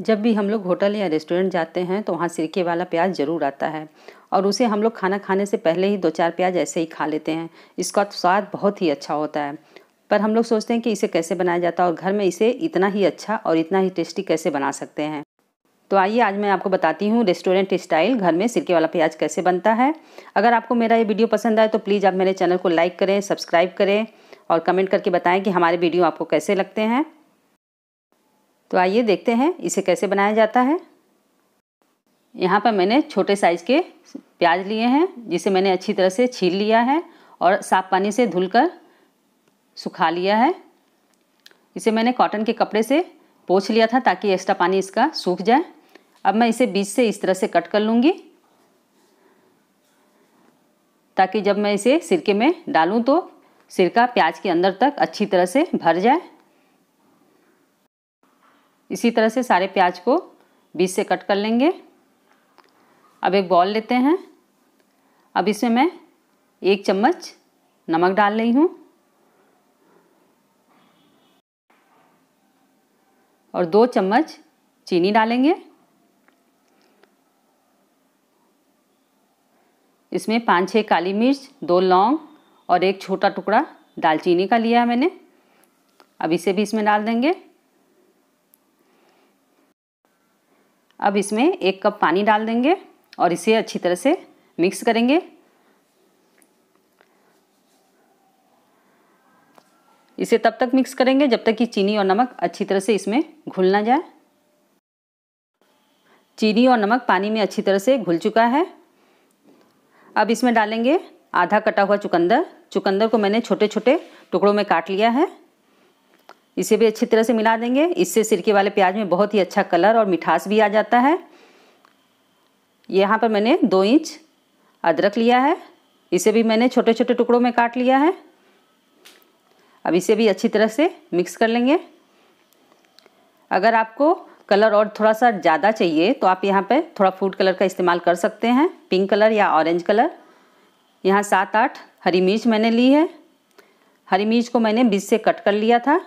जब भी हम लोग होटल या रेस्टोरेंट जाते हैं तो वहाँ सिरके वाला प्याज ज़रूर आता है और उसे हम लोग खाना खाने से पहले ही दो चार प्याज ऐसे ही खा लेते हैं इसका स्वाद बहुत ही अच्छा होता है पर हम लोग सोचते हैं कि इसे कैसे बनाया जाता है और घर में इसे इतना ही अच्छा और इतना ही टेस्टी कैसे बना सकते हैं तो आइए आज मैं आपको बताती हूँ रेस्टोरेंट स्टाइल घर में सिरके वाला प्याज कैसे बनता है अगर आपको मेरा ये वीडियो पसंद आए तो प्लीज़ आप मेरे चैनल को लाइक करें सब्सक्राइब करें और कमेंट करके बताएं कि हमारे वीडियो आपको कैसे लगते हैं तो आइए देखते हैं इसे कैसे बनाया जाता है यहाँ पर मैंने छोटे साइज़ के प्याज लिए हैं जिसे मैंने अच्छी तरह से छील लिया है और साफ़ पानी से कर सुखा लिया है इसे मैंने कॉटन के कपड़े से पोछ लिया था ताकि एक्स्ट्रा पानी इसका सूख जाए अब मैं इसे बीच से इस तरह से कट कर लूँगी ताकि जब मैं इसे सिरके में डालूँ तो सिरका प्याज के अंदर तक अच्छी तरह से भर जाए इसी तरह से सारे प्याज को बीच से कट कर लेंगे अब एक बॉल लेते हैं अब इसमें मैं एक चम्मच नमक डाल रही हूँ और दो चम्मच चीनी डालेंगे इसमें पाँच छः काली मिर्च दो लौंग और एक छोटा टुकड़ा दालचीनी का लिया है मैंने अब इसे भी इसमें डाल देंगे अब इसमें एक कप पानी डाल देंगे और इसे अच्छी तरह से मिक्स करेंगे इसे तब तक मिक्स करेंगे जब तक कि चीनी और नमक अच्छी तरह से इसमें घुल ना जाए चीनी और नमक पानी में अच्छी तरह से घुल चुका है अब इसमें डालेंगे आधा कटा हुआ चुकंदर चुकंदर को मैंने छोटे छोटे टुकड़ों में काट लिया है इसे भी अच्छी तरह से मिला देंगे इससे सिरके वाले प्याज में बहुत ही अच्छा कलर और मिठास भी आ जाता है यहाँ पर मैंने दो इंच अदरक लिया है इसे भी मैंने छोटे छोटे टुकड़ों में काट लिया है अब इसे भी अच्छी तरह से मिक्स कर लेंगे अगर आपको कलर और थोड़ा सा ज़्यादा चाहिए तो आप यहाँ पे थोड़ा फूड कलर का इस्तेमाल कर सकते हैं पिंक कलर या ऑरेंज कलर यहाँ सात आठ हरी मिर्च मैंने ली है हरी मिर्च को मैंने बीज से कट कर लिया था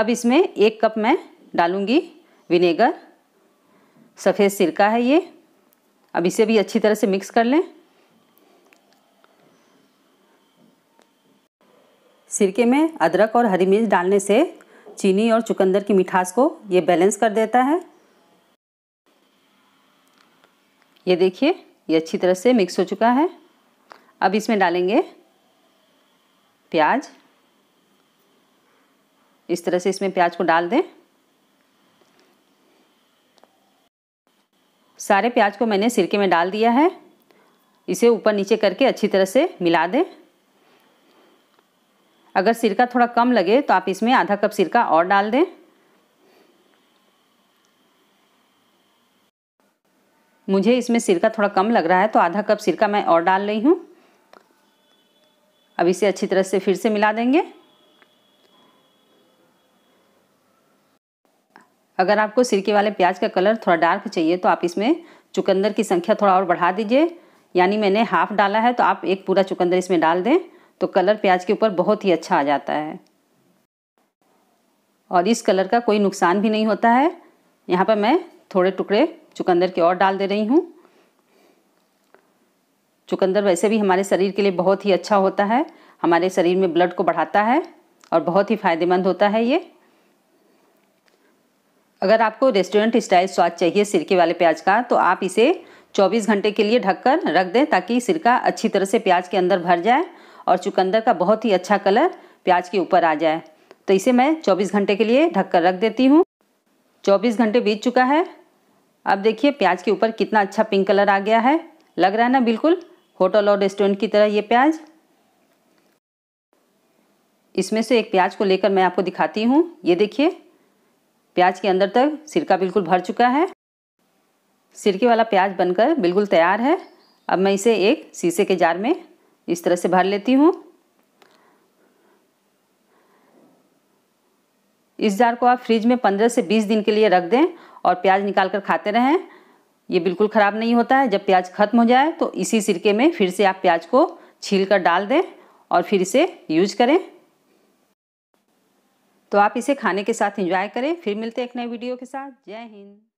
अब इसमें एक कप मैं डालूँगी विनेगर सफ़ेद सिरका है ये अब इसे भी अच्छी तरह से मिक्स कर लें सिरके में अदरक और हरी मिर्च डालने से चीनी और चुकंदर की मिठास को ये बैलेंस कर देता है ये देखिए ये अच्छी तरह से मिक्स हो चुका है अब इसमें डालेंगे प्याज इस तरह से इसमें प्याज को डाल दें सारे प्याज को मैंने सिरके में डाल दिया है इसे ऊपर नीचे करके अच्छी तरह से मिला दें अगर सिरका थोड़ा कम लगे तो आप इसमें आधा कप सिरका और डाल दें मुझे इसमें सिरका थोड़ा कम लग रहा है तो आधा कप सिरका मैं और डाल रही हूँ अब इसे अच्छी तरह से फिर से मिला देंगे अगर आपको सिरके वाले प्याज का कलर थोड़ा डार्क चाहिए तो आप इसमें चुकंदर की संख्या थोड़ा और बढ़ा दीजिए यानी मैंने हाफ डाला है तो आप एक पूरा चुकंदर इसमें डाल दें तो कलर प्याज के ऊपर बहुत ही अच्छा आ जाता है और इस कलर का कोई नुकसान भी नहीं होता है यहाँ पर मैं थोड़े टुकड़े चुकंदर के और डाल दे रही हूँ चुकंदर वैसे भी हमारे शरीर के लिए बहुत ही अच्छा होता है हमारे शरीर में ब्लड को बढ़ाता है और बहुत ही फायदेमंद होता है ये अगर आपको रेस्टोरेंट स्टाइल स्वाद चाहिए सिरके वाले प्याज का तो आप इसे 24 घंटे के लिए ढककर रख दें ताकि सिरका अच्छी तरह से प्याज के अंदर भर जाए और चुकंदर का बहुत ही अच्छा कलर प्याज के ऊपर आ जाए तो इसे मैं 24 घंटे के लिए ढककर रख देती हूँ 24 घंटे बीत चुका है अब देखिए प्याज के ऊपर कितना अच्छा पिंक कलर आ गया है लग रहा है ना बिल्कुल होटल और रेस्टोरेंट की तरह ये प्याज इसमें से एक प्याज को लेकर मैं आपको दिखाती हूँ ये देखिए प्याज के अंदर तक सिरका बिल्कुल भर चुका है सिरके वाला प्याज बनकर बिल्कुल तैयार है अब मैं इसे एक शीशे के जार में इस तरह से भर लेती हूँ इस जार को आप फ्रिज में 15 से 20 दिन के लिए रख दें और प्याज निकाल कर खाते रहें ये बिल्कुल ख़राब नहीं होता है जब प्याज ख़त्म हो जाए तो इसी सिरके में फिर से आप प्याज को छील कर डाल दें और फिर इसे यूज करें तो आप इसे खाने के साथ एंजॉय करें फिर मिलते हैं एक नए वीडियो के साथ जय हिंद